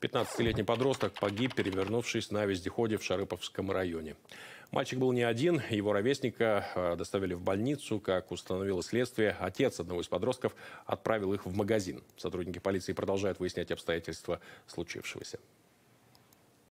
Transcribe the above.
15-летний подросток погиб, перевернувшись на вездеходе в Шарыповском районе. Мальчик был не один, его ровесника э, доставили в больницу. Как установило следствие, отец одного из подростков отправил их в магазин. Сотрудники полиции продолжают выяснять обстоятельства случившегося.